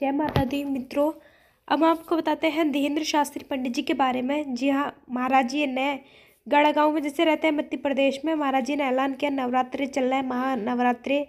जय माता दी मित्रों अब आपको बताते हैं धीरेन्द्र शास्त्री पंडित जी के बारे में जी हाँ महाराज जी ने गाँव में जैसे रहते हैं मध्य प्रदेश में महाराज जी ने ऐलान किया नवरात्रि चल रहा है महानवरात्रि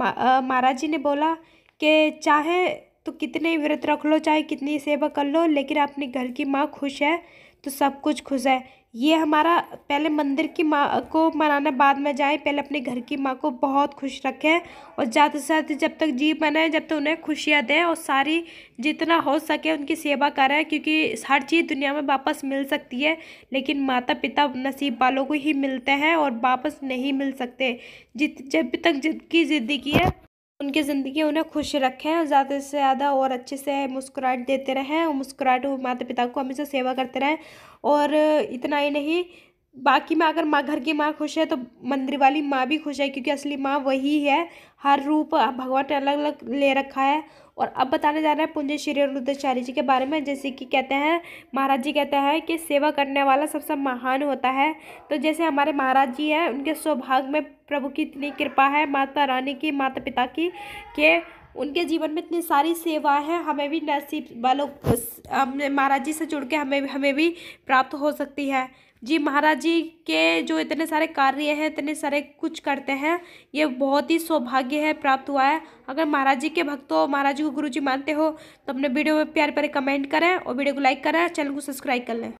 महाराज जी ने बोला कि चाहे तो कितने व्रत रख लो चाहे कितनी सेवा कर लो लेकिन अपने घर की माँ खुश है तो सब कुछ खुश है ये हमारा पहले मंदिर की माँ को मनाना बाद में जाए पहले अपने घर की माँ को बहुत खुश रखें और ज़्यादा से जब तक जी बनाए जब तक उन्हें खुशियाँ दें और सारी जितना हो सके उनकी सेवा करें क्योंकि हर चीज़ दुनिया में वापस मिल सकती है लेकिन माता पिता नसीब वालों को ही मिलते हैं और वापस नहीं मिल सकते जित जब तक जिनकी ज़िंदगी है उनकी ज़िंदगी उन्हें खुश रखें और ज़्यादा से ज़्यादा और अच्छे से मुस्कुराहट देते रहें और मुस्कुराहट माता पिता को हमेशा सेवा करते रहें और इतना ही नहीं बाकी माँ अगर माँ घर की माँ खुश है तो मंदिर वाली माँ भी खुश है क्योंकि असली माँ वही है हर रूप भगवान ने अलग अलग ले रखा है और अब बताने जा रहे हैं पुंज श्री रुद्राचार्य जी के बारे में जैसे कि कहते हैं महाराज जी कहते हैं कि सेवा करने वाला सबसे महान होता है तो जैसे हमारे महाराज जी हैं उनके सौभाग्य में प्रभु की इतनी कृपा है माता रानी की माता पिता की के उनके जीवन में इतनी सारी सेवाएं हैं हमें भी नसीब वालों महाराज जी से जुड़ के हमें हमें भी प्राप्त हो सकती है जी महाराज जी के जो इतने सारे कार्य हैं इतने सारे कुछ करते हैं ये बहुत ही सौभाग्य है प्राप्त हुआ है अगर महाराज जी के भक्त हो महाराज जी को गुरु जी मानते हो तो अपने वीडियो में प्यार प्यारे कमेंट करें और वीडियो को लाइक करें चैनल को सब्सक्राइब कर लें